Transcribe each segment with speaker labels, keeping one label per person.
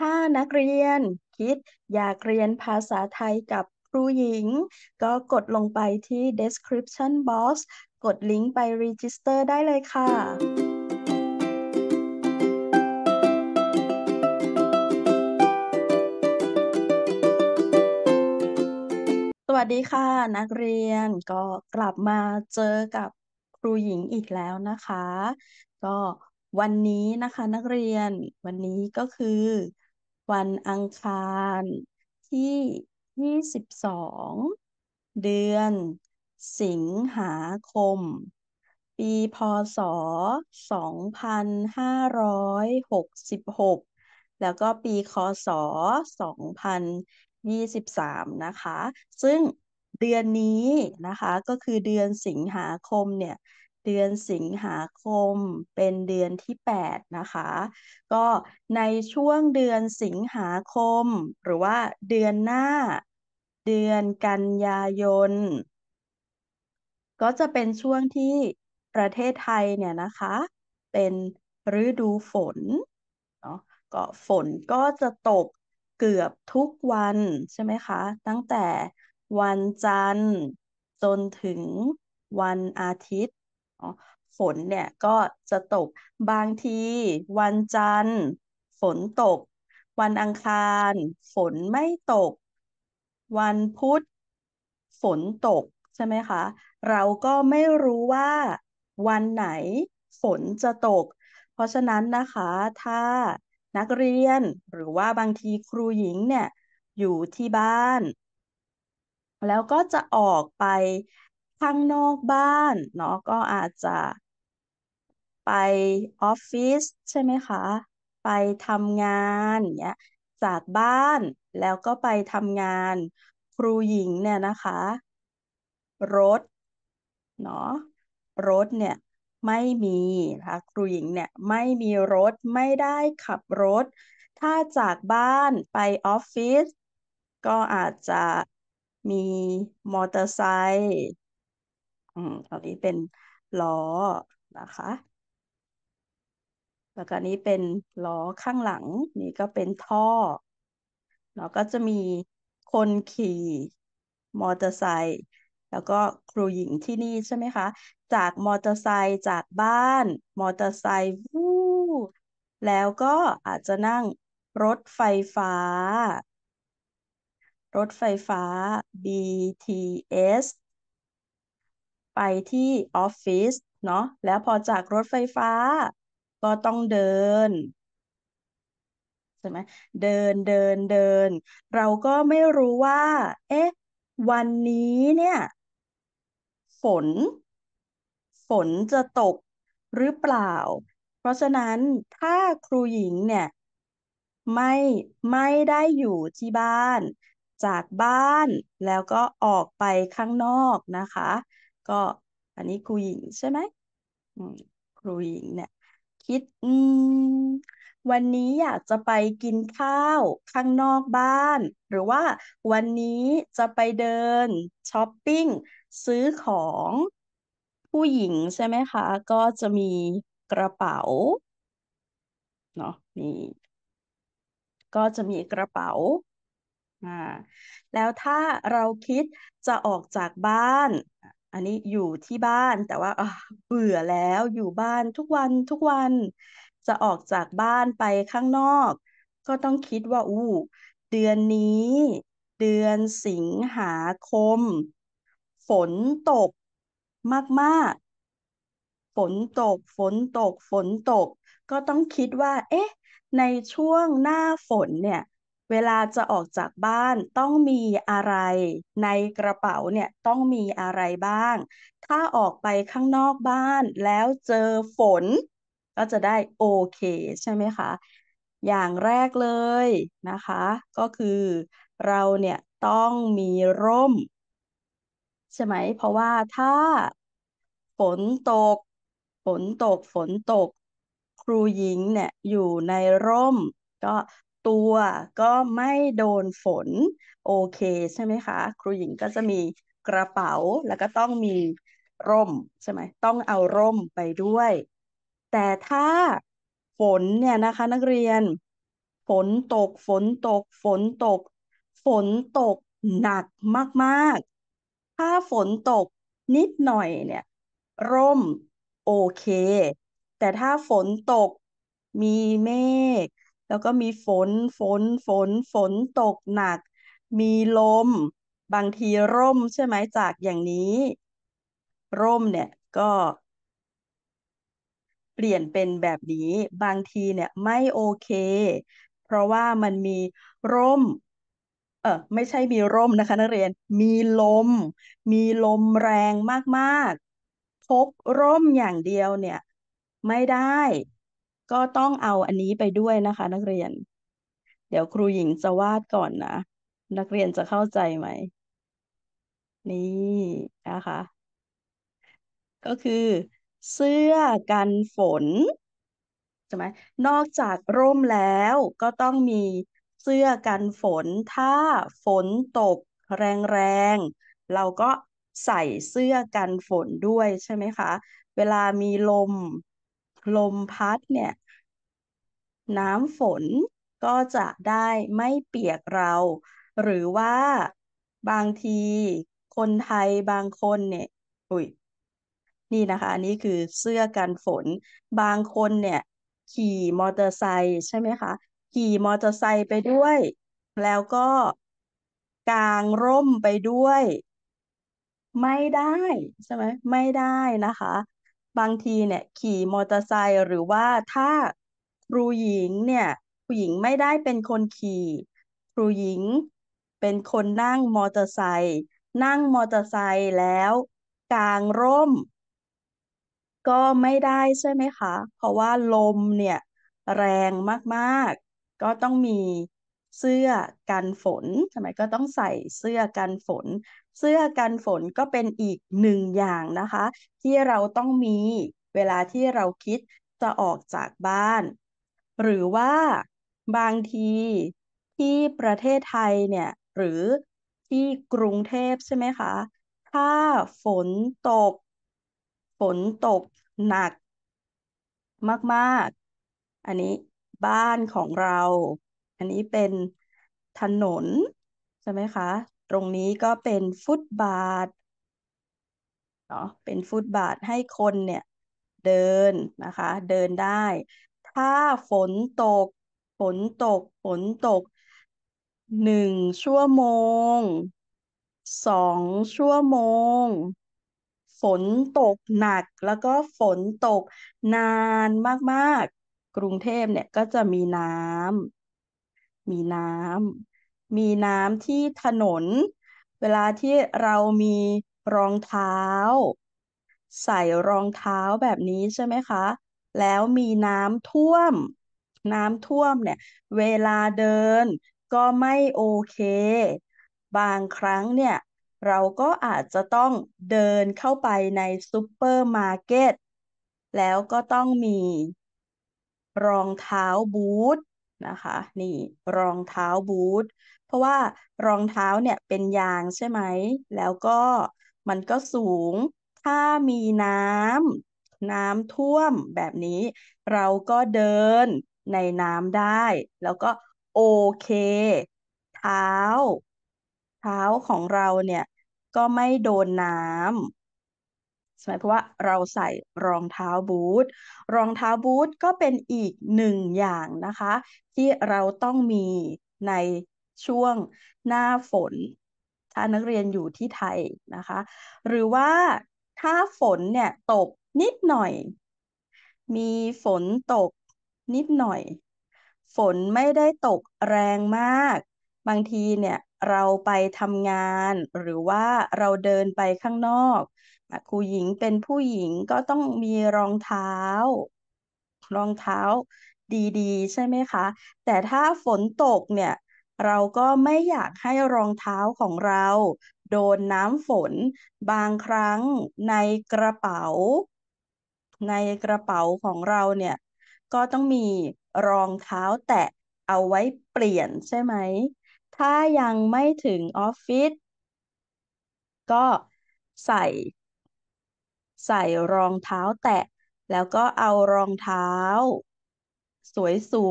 Speaker 1: ถ้านักเรียนคิดอยากเรียนภาษาไทยกับครูหญิง ก็กดลงไปที่ description box กดลิงก์ไป register ได้เลยค่ะ สวัสดีค่ะ นักเรียนก็กลับมาเจอกับครูหญิงอีกแล้วนะคะ ก็วันนี้นะคะนักเรียนวันนี้ก็คือวันอังคารที่ 22 เดือนสิงหาคม ปี พศ 2566 แล้วก็ปี คศ2023 นะคะ ซึ่งเดือนนี้นะคะ ก็คือเดือนสิงหาคมเนี่ยเดือนสิงหาคมเป็นเดือนที่8นะคะ ก็ในช่วงเดือนสิงหาคม หรือว่าเดือนหน้าเดือนกันยายน ก็จะเป็นช่วงที่ประเทศไทยเนี่ยนะคะเป็นฤดูฝนเนาะก็ฝนก็จะตกเกือบทุกวัน ใช่ไหมคะ ตั้งแต่วันจันทร์จนถึงวันอาทิตย์ฝนเนี่ย ก็จะตก บางที วันจันทร์ ฝนตก วันอังคาร ฝนไม่ตก วันพุธฝนตกใช่ไหมคะ เราก็ไม่รู้ว่า วันไหน ฝนจะตก เพราะฉะนั้นนะคะถ้านักเรียนหรือว่าบางทีครูหญิงเนี่ย อยู่ที่บ้าน แล้วก็จะออกไป้างนอกบ้านเนาะก็อาจจะไปออฟฟิศใช่ไหมคะ ไปทำงานเนี้ยจากบ้านแล้วก็ไปทำงานครูหญิงเนี่ยนะคะ รถเนาะรถเนี่ยไม่มีนะคะครูหญิงเนี่ยไม่มีรถไม่ได้ขับรถ ถ้าจากบ้านไปออฟฟิศก็อาจจะมีมอเตอร์ไซค์อืมตรงนี้เป็นล้อนะคะแล้วก็นี้เป็นล้อข้างหลังนี่ก็เป็นท่อแล้วก็จะมีคนขี่มอเตอร์ไซค์แล้วก็ครูหญิงที่นี่ใช่ไหมคะจากมอเตอร์ไซค์จากบ้านมอเตอร์ไซค์วู้แล้วก็อาจจะนั่งรถไฟฟ้า รถไฟฟ้า BTS ไปที่ออฟฟิศเนาะแล้วพอจากรถไฟฟ้า ก็ต้องเดินใช่ไหมเดินเดินเดิน เราก็ไม่รู้ว่า เอ๊ะ วันนี้เนี่ย ฝน ฝนจะตกหรือเปล่า เพราะฉะนั้นถ้าครูหญิงเนี่ย ไม่ไม่ได้อยู่ที่บ้าน จากบ้าน แล้วก็ออกไปข้างนอกนะคะก็อันนี้ครูหญิงใช่ไหมอืมครูหญิงเนี่ยคิดอืมวันนี้อยากจะไปกินข้าวข้างนอกบ้าน หรือว่าวันนี้จะไปเดินช้อปปิ้งซื้อของผู้หญิงใช่ไหมคะ ก็จะมีกระเป๋าเนาะนี่ก็จะมีกระเป๋า อ่า แล้วถ้าเราคิดจะออกจากบ้านอันนี้อยู่ที่บ้านแต่ว่าเบื่อแล้วอยู่บ้านทุกวันทุกวัน จะออกจากบ้านไปข้างนอก ก็ต้องคิดว่า อู้ เดือนนี้ เดือนสิงหาคม ฝนตกมากมากฝนตกฝนตกฝนตก ก็ต้องคิดว่า เอ๊ะในช่วงหน้าฝนเนี่ยเวลาจะออกจากบ้านต้องมีอะไรในกระเป๋าเนี่ยต้องมีอะไรบ้าง ถ้าออกไปข้างนอกบ้านแล้วเจอฝน ก็จะได้โอเคใช่ไหมคะ อย่างแรกเลยนะคะ ก็คือเราเนี่ยต้องมีร่ม ใช่ไหมเพราะว่าถ้าฝนตกฝนตกฝนตก ครูหญิงเนี่ยอยู่ในร่มก็ตัวก็ไม่โดนฝน โอเคใช่ไหมคะครูหญิงก็จะมีกระเป๋าแล้วก็ต้องมีร่ม ใช่ไหมต้องเอาร่มไปด้วย แต่ถ้าฝนเนี่ยนะคะนักเรียน ฝนตกฝนตกฝนตก ฝนตกหนักมากๆ ถ้าฝนตกนิดหน่อยเนี่ยร่ม โอเค แต่ถ้าฝนตกมีเมฆแล้วก็มีฝน ฝน ฝน ฝนตกหนัก มีลม บางทีร่มใช่ไหม จากอย่างนี้ ร่มเนี่ยก็ เปลี่ยนเป็นแบบนี้ บางทีเนี่ยไม่โอเค เพราะว่ามันมีร่ม เออไม่ใช่มีร่มนะคะ นักเรียน มีลม มีลมแรงมากๆ พกร่มอย่างเดียวเนี่ย ไม่ได้ก็ต้องเอาอันนี้ไปด้วยนะคะ นักเรียน เดี๋ยวครูหญิงจะวาดก่อนนะ นักเรียนจะเข้าใจไหมนี่นะคะ ก็คือ เสื้อกันฝน ใช่ไหมนอกจากร่มแล้วก็ต้องมีเสื้อกันฝน ถ้าฝนตก แรงๆเราก็ใส่เสื้อกันฝนด้วยใช่ไหมคะเวลามีลมลมพัดเนี่ย น้ำฝนก็จะได้ไม่เปียกเรา หรือว่าบางทีคนไทยบางคนเนี่ยอุ้ยนี่นะคะอันนี้คือเสื้อกันฝน บางคนเนี่ย ขี่มอเตอร์ไซค์ใช่ไหมคะ ขี่มอเตอร์ไซค์ไปด้วย แล้วก็กางร่มไปด้วย ไม่ได้ ใช่ไหมไม่ได้นะคะบางทีเนี่ยขี่มอเตอร์ไซค์หรือว่าถ้าครูหญิงเนี่ยครูหญิงไม่ได้เป็นคนขี่ครูหญิงเป็นคนนั่งมอเตอร์ไซค์นั่งมอเตอร์ไซค์แล้วกลางร่ม ก็ไม่ได้ใช่ไหมคะ เพราะว่าลมเนี่ยแรงมากๆ ก็ต้องมีเสื้อกันฝนทำไมก็ต้องใส่เสื้อกันฝนเสื้อกันฝนก็เป็นอีกหนึ่งอย่างนะคะ ที่เราต้องมีเวลาที่เราคิดจะออกจากบ้าน หรือว่าบางทีที่ประเทศไทยเนี่ยหรือที่กรุงเทพใช่ไหมคะถ้าฝนตกฝนตกหนักมากๆ อันนี้บ้านของเรา อันนี้เป็นถนนใช่ไหมคะตรงนี้ก็เป็นฟุตบาทเนาะเป็นฟุตบาทให้คนเนี่ยเดินนะคะ เดินได้ ถ้าฝนตก ฝนตก ฝนตกหนึ่งชั่วโมงสองชั่วโมง ฝนตกหนักแล้วก็ฝนตกนานมากๆ กรุงเทพเนี่ยก็จะมีน้ำมีน้ำมีน้ำที่ถนน เวลาที่เรามีรองเท้า ใส่รองเท้าแบบนี้ใช่ไหมคะ แล้วมีน้ำท่วม น้ำท่วมเนี่ยเวลาเดินก็ไม่โอเค บางครั้งเนี่ยเราก็อาจจะต้องเดินเข้าไปในซูเปอร์มาร์เก็ต แล้วก็ต้องมี รองเท้าบูทนะคะ นี่รองเท้าบูทเพราะว่ารองเท้าเนี่ยเป็นยางใช่ไหม แล้วก็มันก็สูง ถ้ามีน้ำน้ำท่วมแบบนี้ เราก็เดินในน้ำได้ แล้วก็โอเค เท้า เท้าของเราเนี่ยก็ไม่โดนน้ำใช่ไหมเพราะว่าเราใส่รองเท้าบูท รองเท้าบูทก็เป็นอีกหนึ่งอย่างนะคะ ที่เราต้องมีในช่วงหน้าฝน ถ้านักเรียนอยู่ที่ไทยนะคะ หรือว่าถ้าฝนเนี่ยตกนิดหน่อย มีฝนตกนิดหน่อย ฝนไม่ได้ตกแรงมาก บางทีเนี่ยเราไปทำงาน หรือว่าเราเดินไปข้างนอกครูหญิงเป็นผู้หญิงก็ต้องมีรองเท้า รองเท้าดีๆ ใช่ไหมคะ แต่ถ้าฝนตกเนี่ยเราก็ไม่อยากให้รองเท้าของเรา โดนน้ำฝน บางครั้งในกระเป๋า ในกระเป๋าของเราเนี่ยก็ต้องมีรองเท้าแตะเอาไว้เปลี่ยนใช่ไหม ถ้ายังไม่ถึงออฟฟิศก็ใส่ ใส่รองเท้าแตะ แล้วก็เอารองเท้า ส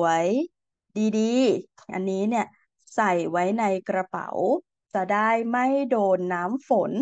Speaker 1: วย ๆ ดีๆ อันนี้เนี่ยใส่ไว้ในกระเป๋า จะได้ไม่โดนน้ำฝน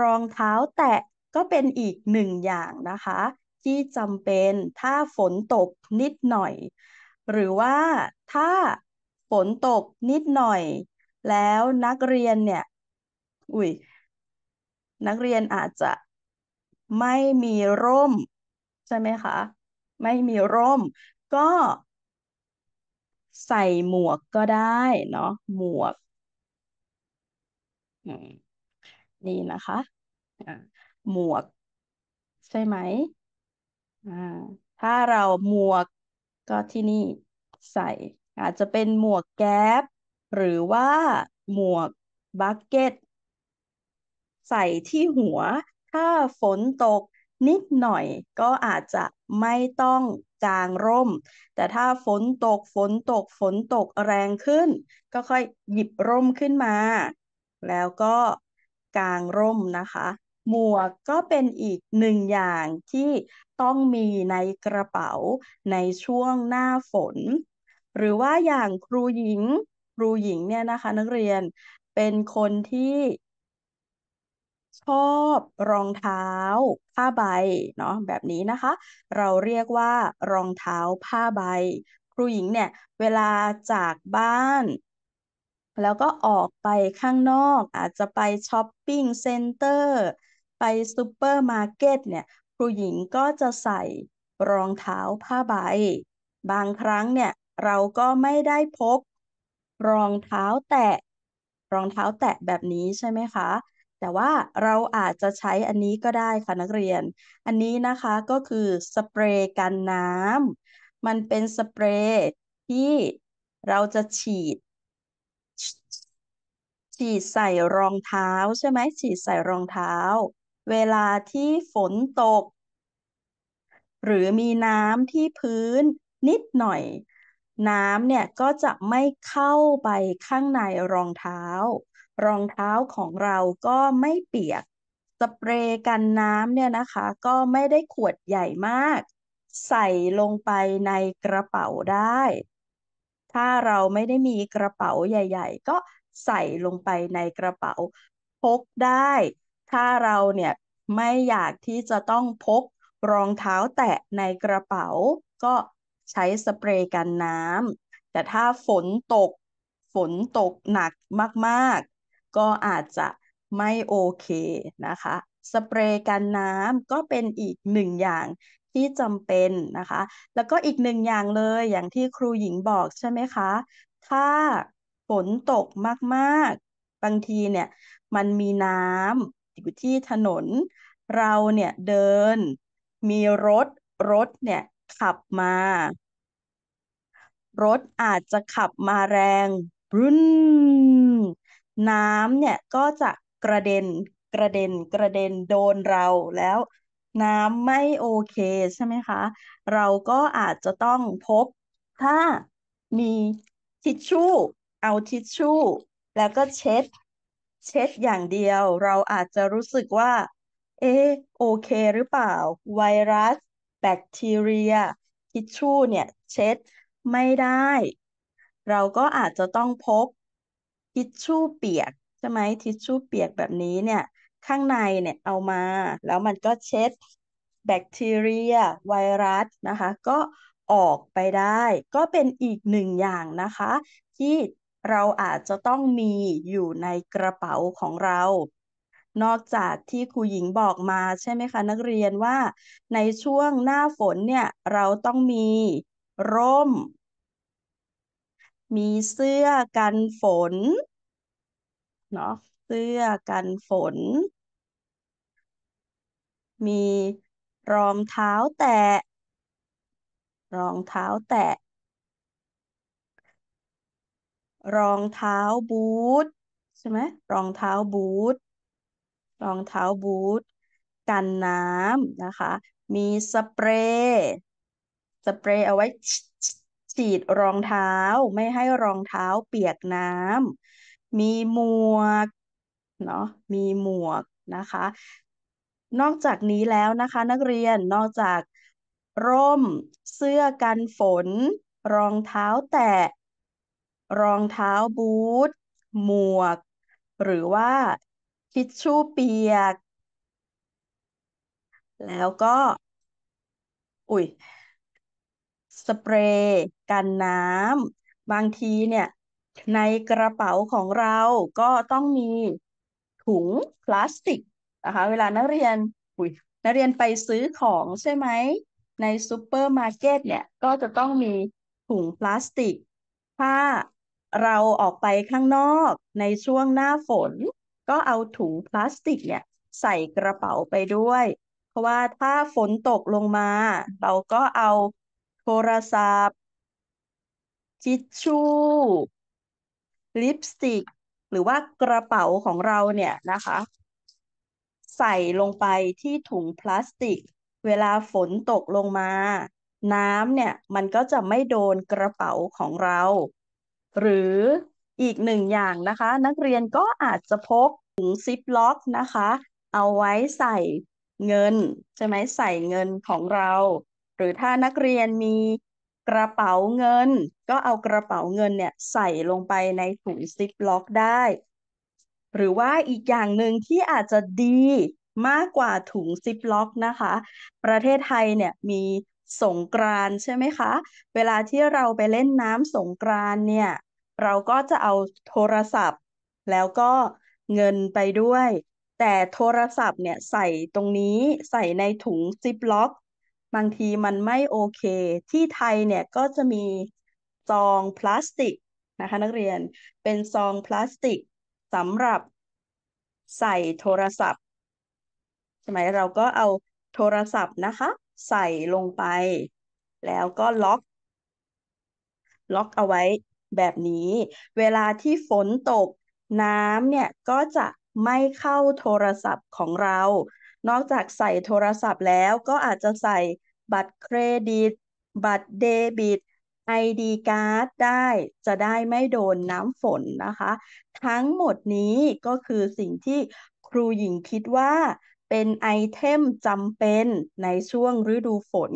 Speaker 1: รองเท้าแตะก็เป็นอีกหนึ่งอย่างนะคะ ที่จำเป็นถ้าฝนตกนิดหน่อย หรือว่าถ้าฝนตกนิดหน่อย แล้วนักเรียนเนี่ยอุ้ยนักเรียนอาจจะ ไม่มีร่มใช่ไหมคะไม่มีร่มก็ใส่หมวกก็ได้เนาะหมวกอืมนี่นะคะอ่าหมวก ใช่ไหมอ่าถ้าเราหมวกก็ที่นี่ ใส่ อาจจะเป็นหมวกแก๊ปหรือว่าหมวกบักเก็ตใส่ที่หัว ถ้าฝนตกนิดหน่อย ก็อาจจะไม่ต้องกางร่ม แต่ถ้าฝนตก ฝนตก ฝนตกแรงขึ้น ก็ค่อยหยิบร่มขึ้นมา แล้วก็กางร่มนะคะ หมวกก็เป็นอีกหนึ่งอย่างที่ต้องมีในกระเป๋าในช่วงหน้าฝน หรือว่าอย่างครูหญิง ครูหญิงเนี่ยนะคะนักเรียนเป็นคนที่ชอบรองเท้าผ้าใบเนาะแบบนี้นะคะ เราเรียกว่ารองเท้าผ้าใบครูหญิงเนี่ย เวลาจากบ้าน แล้วก็ออกไปข้างนอกอาจจะไปช้อปปิ้งเซ็นเตอร์ไปซูเปอร์มาร์เก็ตเนี่ยครูหญิงก็จะใส่รองเท้าผ้าใบ บางครั้งเนี่ย เราก็ไม่ได้พกรองเท้าแตะ รองเท้าแตะแบบนี้ใช่ไหมคะแต่ว่าเราอาจจะใช้อันนี้ก็ได้ค่ะนักเรียน อันนี้นะคะก็คือสเปรย์กันน้ำมันเป็นสเปรย์ที่เราจะฉีด ฉีดใส่รองเท้าใช่ไหมฉีดใส่รองเท้า เวลาที่ฝนตก หรือมีน้ำที่พื้นนิดหน่อย น้ำเนี่ยก็จะไม่เข้าไปข้างในรองเท้ารองเท้าของเราก็ไม่เปียก สเปรย์กันน้ำเนี่ยนะคะก็ไม่ได้ขวดใหญ่มาก ใส่ลงไปในกระเป๋าได้ ถ้าเราไม่ได้มีกระเป๋าใหญ่ๆ ก็ใส่ลงไปในกระเป๋าพกได้ ถ้าเราเนี่ยไม่อยากที่จะต้องพกรองเท้าแตะในกระเป๋า ก็ใช้สเปรย์กันน้ำแต่ถ้าฝนตก ฝนตกหนักมากก็อาจจะไม่โอเคนะคะ สเปรย์กันน้ำก็เป็นอีกหนึ่งอย่างที่จำเป็นนะคะ แล้วก็อีกหนึ่งอย่างเลยอย่างที่ครูหญิงบอกใช่ไหมคะถ้าฝนตกมากๆ บางทีเนี่ยมันมีน้ำอยู่ที่ถนน เราเนี่ยเดินมีรถรถเนี่ยขับมา รถอาจจะขับมาแรงบุ้นน้ำเนี่ย ก็จะกระเด็น กระเด็น กระเด็น โดนเราแล้ว น้ำไม่โอเคใช่ไหมคะ เราก็อาจจะต้องพบ ถ้ามีทิชชู่เอาทิชชู่แล้วก็เช็ด เช็ด อย่างเดียวเราอาจจะรู้สึกว่า เอโอเคหรือเปล่าไวรัสแบคทีเรียทิชชู่เนี่ยเช็ด ไม่ได้ เราก็อาจจะต้องพบทิชชู่เปียก ใช่ไหมทิชชู่เปียกแบบนี้เนี่ย ข้างในเนี่ย เอามา แล้วมันก็เช็ด แบคทีเรีย ไวรัสนะคะ ก็ออกไปได้ ก็เป็นอีกหนึ่งอย่างนะคะ ที่เราอาจจะต้องมีอยู่ในกระเป๋าของเรา นอกจากที่ครูหญิงบอกมาใช่ไหมคะ นักเรียนว่าในช่วงหน้าฝนเนี่ย เราต้องมีร่มมีเสื้อกันฝน เนาะเสื้อกันฝน มีรองเท้าแตะ รองเท้าแตะ รองเท้าบูท ใช่ไหมรองเท้าบูท รองเท้าบูท กันน้ำนะคะ มีสเปรย์สเปรย์เอาไว้ฉีดรองเท้าไม่ให้รองเท้าเปียกน้ำมีหมวกเนาะมีหมวกนะคะ นอกจากนี้แล้วนะคะนักเรียนนอกจาก ร่มเสื้อกันฝน รองเท้าแตะ รองเท้าบูทหมวก หรือว่า ทิชชู่เปียก แล้วก็อุ้ยสเปรย์ กันน้ำบางทีเนี่ยในกระเป๋าของเราก็ต้องมี ถุงพลาสติกนะคะเวลานักเรียนอุ้ยนักเรียนไปซื้อของใช่ไหม ในซูเปอร์มาร์เก็ตเนี่ยก็จะต้องมีถุงพลาสติก ถ้าเราออกไปข้างนอกในช่วงหน้าฝน ก็เอาถุงพลาสติกเนี่ยใส่กระเป๋าไปด้วยเพราะว่าถ้าฝนตกลงมา เราก็เอาโทรศัพท์ทิชชู่ลิปสติก หรือว่ากระเป๋าของเราเนี่ยนะคะ ใส่ลงไปที่ถุงพลาสติก เวลาฝนตกลงมา น้ำเนี่ย มันก็จะไม่โดนกระเป๋าของเรา หรืออีกหนึ่งอย่างนะคะ นักเรียนก็อาจจะพกถุงซิปล็อกนะคะ เอาไว้ใส่เงิน ใช่ไหมใส่เงินของเราหรือถ้านักเรียนมีกระเป๋าเงิน ก็เอากระเป๋าเงินเนี่ยใส่ลงไปในถุงซิปล็อกได้ หรือว่าอีกอย่างหนึ่งที่อาจจะดีมากกว่าถุงซิปล็อกนะคะ ประเทศไทยเนี่ยมีสงกรานใช่ไหมคะ เวลาที่เราไปเล่นน้ำสงกรานเนี่ย เราก็จะเอาโทรศัพท์ แล้วก็เงินไปด้วย แต่โทรศัพท์เนี่ยใส่ตรงนี้ใส่ในถุงซิปล็อกบางทีมันไม่โอเค ที่ไทยเนี่ยก็จะมีซองพลาสติกนะคะนักเรียน เป็นซองพลาสติกสำหรับใส่โทรศัพท์ใช่ไหมเราก็เอาโทรศัพท์นะคะ ใส่ลงไป แล้วก็ล็อก ล็อกเอาไว้แบบนี้ เวลาที่ฝนตก น้ำเนี่ยก็จะไม่เข้าโทรศัพท์ของเรา นอกจากใส่โทรศัพท์แล้วก็อาจจะใส่บัตรเครดิต บัตรเดบิต ID Card ได้ จะได้ไม่โดนน้ำฝนนะคะ ทั้งหมดนี้ก็คือสิ่งที่ครูหญิงคิดว่าเป็นไอเทมจำเป็นในช่วงฤดูฝน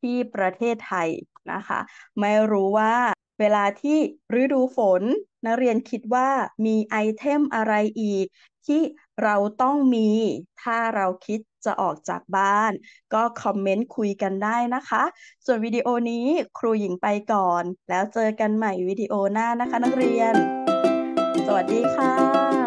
Speaker 1: ที่ประเทศไทยนะคะ ไม่รู้ว่าเวลาที่ฤดูฝน นักเรียนคิดว่ามีไอเทมอะไรอีก ที่เราต้องมีถ้าเราคิดจะออกจากบ้าน ก็คอมเมนต์คุยกันได้นะคะ ส่วนวิดีโอนี้ ครูหญิงไปก่อน แล้วเจอกันใหม่วิดีโอหน้านะคะนักเรียน สวัสดีค่ะ